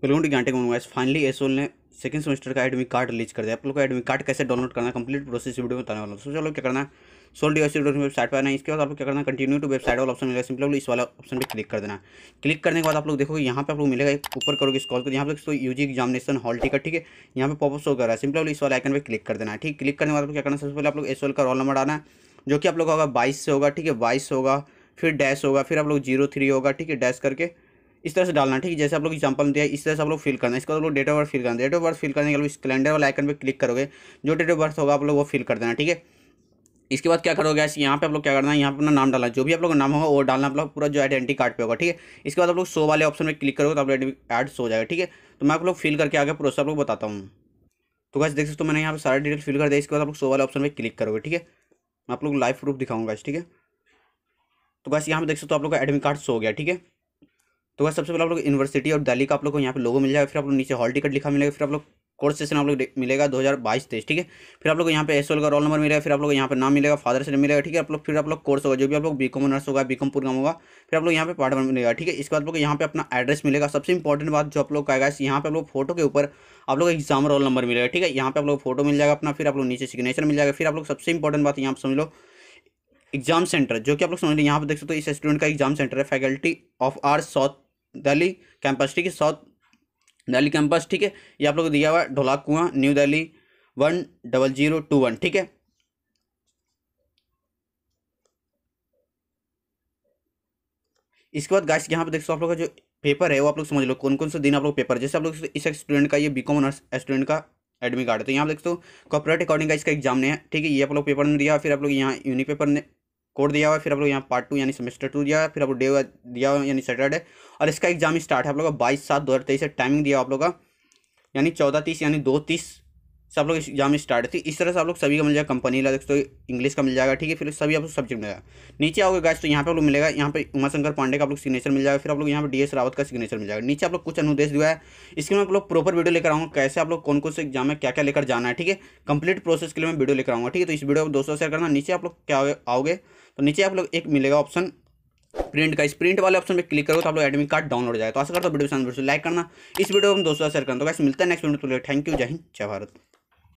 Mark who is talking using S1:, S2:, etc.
S1: प्लेमेंट गांटे कमाऊंगा इस फाइनली एसोल ने सेकंड सेमेस्टर का एडमिट कार्ड रिलीज कर दिया आप लोग को एडमिट कार्ड कैसे डाउनलोड करना कंप्लीट प्रोसेस वीडियो में बताने वाला हूँ तो चलो क्या करना सोल डी वेबसाइट पर आना इसके बाद आप लोग क्या करना कंटिन्यू टू वेबसाइट वाला ऑप्शन मिलेगा सिंपल इस वाला ऑप्शन पर क्लिक कर देना क्लिक करने के बाद आप लोग देखोगे यहाँ पे आप लोग मिलेगा ऊपर करोगे इस कॉल को यहाँ पर तो जी एग्जामिनेशन हॉल टिकट ठीक है यहाँ पे पॉपअप शो कर रहा है सिंपल इस वाला आइकन पर क्लिक कर देना ठीक क्लिक करने के बाद क्या करना सबसे पहले आप लोग एस का रोल नंबर आना जो कि आप लोग होगा बाईस से होगा ठीक है बाईस होगा फिर डैश होगा फिर आप लोग जीरो थ्री होगा ठीक है डैश करके इस तरह से डालना ठीक है जैसे आप लोग एग्जांपल दिया इस तरह से आप लोग फिल करना इसका आप लोग डेट ऑफ बर्थ फिल करना डेट ऑफ बर्थ फिल करने के लिए कैलेंडर वाला आइकन पर क्लिक करोगे जो डेट ऑफ बर्थ होगा आप लोग वो फिल कर देना ठीक है इसके बाद क्या करोगे ऐसे यहाँ पे आप लोग क्या करना है यहाँ पर अपना नाम डालना जो भी आप लोग का नाम होगा वो डालना आप लोग पूरा जो आइडेंटिटी कार्ड पे होगा ठीक है इसके बाद आप लोग शो वाले ऑप्शन में क्लिक करोगे तो आप लोग एड्स सो जाएगा ठीक है तो मैं आप लोग फिल करके आगे प्रोसेस आप लोग बताता हूँ तो कैसे देख सकते हो मैंने यहाँ पर सारे डिटेल फिल कर दिया इसके बाद आप लोग शो वाले ऑप्शन में क्लिक करोगे ठीक है मैं आप लोग लाइव प्रूफ दिखाऊंगा ठीक है तो बस यहाँ पर देख सकते हो आप लोग का एडमिट कार्ड शो हो गया ठीक है तो वह सबसे पहले आप लोग यूनिवर्सिटी और दिल्ली का आप लोग को यहाँ पे लोगो मिल जाएगा फिर आप लोग नीचे हॉल टिकट लिखा मिलेगा फिर आप लोग कोर्स सेशन आप लोग मिलेगा दो हज़ार बाईस तेईस ठीक है फिर आप लोग यहाँ पे एस का रोल नंबर मिलेगा फिर आप लोग यहाँ पे नाम मिलेगा फादर से मिलेगा ठीक है आप लोग फिर आप लोग कोर्स होगा जो भी आप लोग बी कॉम नर्स होगा बी कॉम होगा फिर आप लोग यहाँ पे पार्ट वन मिलेगा ठीक है इसके बाद आप लोग यहाँ पे अपना एड्रेस मिलेगा सबसे इंपॉर्टेंट बात जो आप लोग कहेगा यहाँ पे आप लोग फोटो के ऊपर आप लोग एग्जाम रोल नंबर मिलेगा ठीक है यहाँ पे आप लोग फोटो मिल जाएगा अपना फिर आप लोग नीचे सिग्नेचर मिल जाएगा फिर आप लोग सबसे इंपॉर्टेंट बात यहाँ पर समझ लो एग्जाम सेंटर जो कि आप लोग समझ लो यहाँ पर देख सकते हो इस स्टूडेंट का एग्जाम सेंटर है faculty of arts south Delhi campus ठीक है साउथ दिल्ली कैंपस ठीक है ये आप लोग को दिया हुआ है Dhaula Kuan New Delhi one double zero two one ठीक है इसके बाद गाइस यहाँ पे देख सो आप लोग का जो पेपर है वो आप लोग समझ लो कौन कौन से दिन आप लोग पेपर जैसे आप लोग इस स्टूडेंट का ये बी कॉम ऑनर्स स्टूडेंट का एडमिट कार्ड है तो यहाँ देखते हो कॉपरेट अकॉर्डिंग का इसका एग्जाम नहीं है ठीक है ये आप लोग पेपर ने दिया फिर आप लोग यहाँ यूनिक पेपर ने कोड दिया हुआ है फिर आप लोग यहाँ पार्ट टू यानी सेमेस्टर टू दिया फिर आप लोग डे दिया हुआ यानी सैटरडे और इसका एग्जाम स्टार्ट है आप लोग का बाईस सात दो हज़ार तेईस से टाइमिंग दिया आप लोग का यानी चौदह तीस यानी दो तीस सब लोग एग्जाम स्टार्ट थी इस तरह से आप लोग सभी का मिल जाएगा कंपनी का दोस्तों इंग्लिश का मिल जाएगा ठीक है फिर सभी आप लोग सब्जेक्ट मिलेगा नीचे आओगे गाइस तो यहाँ पे आप लोग मिलेगा यहाँ पे उमाशंकर पांडे का आप लोग सिग्नेचर मिल जाएगा फिर आप लोग यहाँ पे डीएस रावत का सिग्नेचर मिल जाएगा नीचे आप लोग कुछ अनुदेश दिया है इसके मैं आप लोग प्रॉपर वीडियो लेकर आऊँगा कैसे आप लोग कौन कौन से एग्जाम में क्या क्या लेकर जाना है ठीक है कंप्लीट प्रोसेस के लिए मैं वीडियो लेकर आऊँगा ठीक है तो इस वीडियो को दोस्तों शेयर करना नीचे आप लोग क्या आओगे तो नीचे आप लोग एक मिलेगा ऑप्शन प्रिंट का इस प्रिंट वाले ऑप्शन पे क्लिक करो तो आप लोग एडमिट कार्ड डाउनलोड जाए तो आशा करता हूँ वीडियो पसंद वीडियो लाइक करना इस वीडियो को हम दोस्तों शेयर करना तो कैसे मिलता है नेक्स्ट वीडियो तो थैंक यू जय हिंद जय भारत